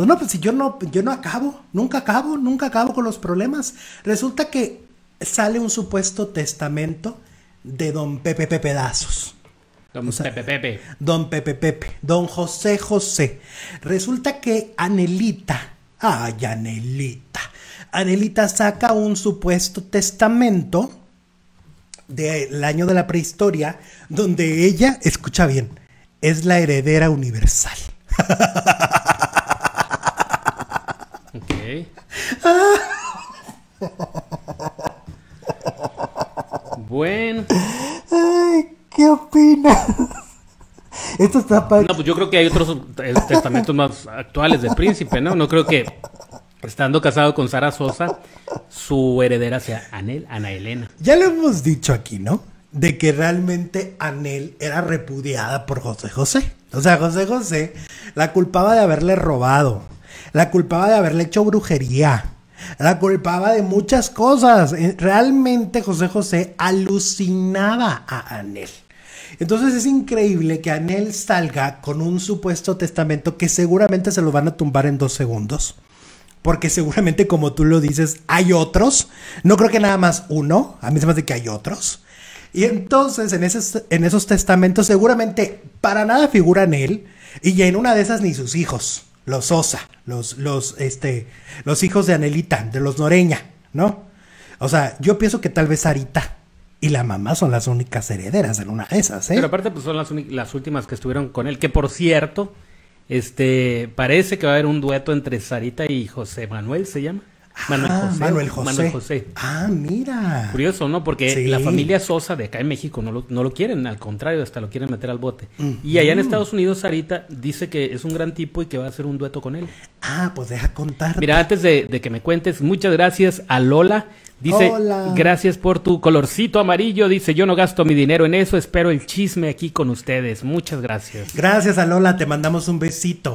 No, pues si yo no, yo no acabo, nunca acabo, nunca acabo con los problemas. Resulta que sale un supuesto testamento de don Pepe Pepe Pedazos. Don Pepe Pepe. Don Pepe Pepe. Don José José. Resulta que Anelita. Ay, Anelita. Anelita saca un supuesto testamento del año de la prehistoria, donde ella, escucha bien, es la heredera universal. Bueno. Ay, ¿qué opinas? Esto está para... No, pues yo creo que hay otros eh, testamentos más actuales de príncipe, ¿no? No creo que estando casado con Sara Sosa, su heredera sea Anel, Ana Elena. Ya lo hemos dicho aquí, ¿no? De que realmente Anel era repudiada por José José. O sea, José José la culpaba de haberle robado, la culpaba de haberle hecho brujería, la culpaba de muchas cosas. Eh, realmente José José alucinaba a Anel. Entonces es increíble que Anel salga con un supuesto testamento que seguramente se lo van a tumbar en dos segundos. Porque seguramente, como tú lo dices, hay otros. No creo que nada más uno. A mí se me hace que hay otros. Y entonces en esos, en esos testamentos seguramente para nada figura Anel y en una de esas ni sus hijos, los osa los, los, este, los hijos de Anelita, de los Noreña, ¿no? O sea, yo pienso que tal vez Sarita y la mamá son las únicas herederas de una de esas, ¿eh? Pero aparte, pues son las, las últimas que estuvieron con él, que por cierto, este, parece que va a haber un dueto entre Sarita y José Manuel, ¿se llama? Ah, Manuel, José, Manuel, José, Ah, mira. Curioso, ¿no? Porque la familia Sosa de acá en México no lo, quieren, al contrario, hasta lo quieren meter al bote. Y allá en mm. Estados Unidos, Sarita dice que es un gran tipo y que va a hacer un dueto con él. Ah, pues deja contar. Mira, antes de, que me cuentes, muchas gracias a Lola. Dice, gracias por tu colorcito amarillo. Dice, yo no gasto mi dinero en eso. Espero el chisme aquí con ustedes. Muchas gracias. Gracias a Lola, te mandamos un besito.